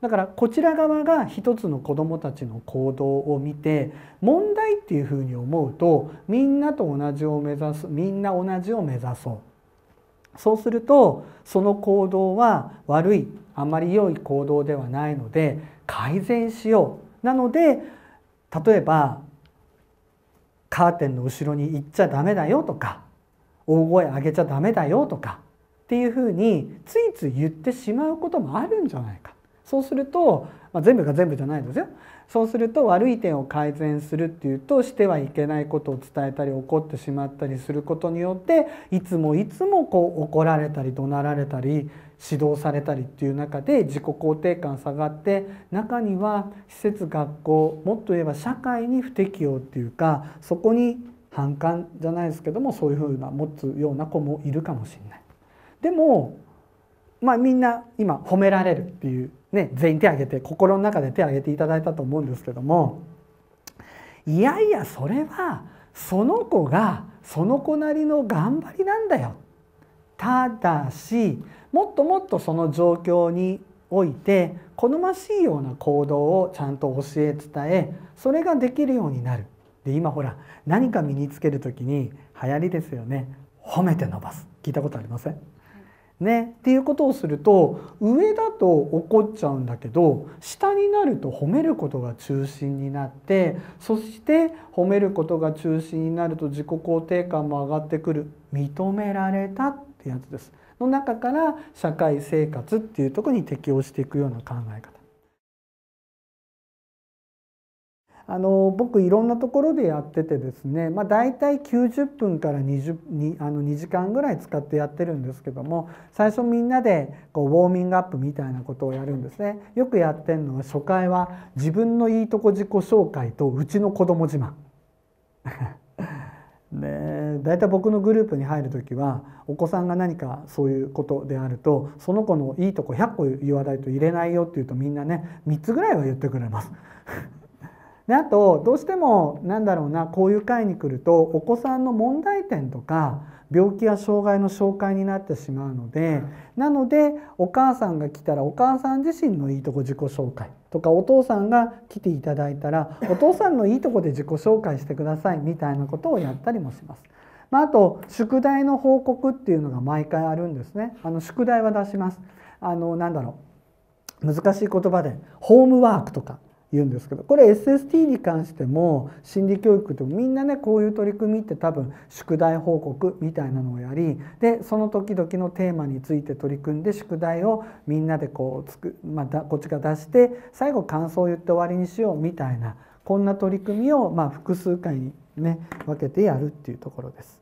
だからこちら側が一つの子どもたちの行動を見て問題っていうふうに思うとみんなと同じを目指すみんな同じを目指そうそうするとその行動は悪いあまり良い行動ではないので改善しようなので例えばカーテンの後ろに行っちゃダメだよとか大声上げちゃダメだよとかっていうふうについつい言ってしまうこともあるんじゃないか。そうすると、まあ、全部が全部じゃないですよそうすると悪い点を改善するっていうとしてはいけないことを伝えたり怒ってしまったりすることによっていつもいつもこう怒られたり怒鳴られたり指導されたりっていう中で自己肯定感下がって中には施設学校もっと言えば社会に不適応っていうかそこに反感じゃないですけどもそういうふうな持つような子もいるかもしれない。でもまあ、みんな今褒められるっていう、ね、全員手挙げて心の中で手挙げていただいたと思うんですけどもいやいやそれはその子がその子なりの頑張りなんだよ。ただしもっともっとその状況において好ましいような行動をちゃんと教え伝えそれができるようになる。で今ほら何か身につける時に流行りですよね褒めて伸ばす聞いたことありませんね、っていうことをすると上だと怒っちゃうんだけど下になると褒めることが中心になってそして褒めることが中心になると自己肯定感も上がってくる認められたってやつですの中から社会生活っていうとこに適応していくような考え方あの僕いろんなところでやっててですね、まあ、大体90分から20あの2時間ぐらい使ってやってるんですけども最初みんなでこうウォーミングアップみたいなことをやるんですねよくやってるのは初回は自分のいいとこ自己紹介とうちの子供自慢 ね、大体僕のグループに入る時はお子さんが何かそういうことであるとその子のいいとこ100個言わないと入れないよっていうとみんなね3つぐらいは言ってくれます。であとどうしてもなんだろうなこういう会に来るとお子さんの問題点とか病気や障害の紹介になってしまうのでなのでお母さんが来たらお母さん自身のいいとこ自己紹介とかお父さんが来ていただいたらお父さんのいいとこで自己紹介してくださいみたいなことをやったりもします。まあ、あと宿題の報告っていうのが毎回あるんですね。あの宿題は出します。あのなんだろう難しい言葉でホームワークとか言うんですけどこれ SST に関しても心理教育ってみんなねこういう取り組みって多分宿題報告みたいなのをやりでその時々のテーマについて取り組んで宿題をみんなでこうつく、またこっちが出して最後感想を言って終わりにしようみたいなこんな取り組みをま複数回にね分けてやるっていうところです。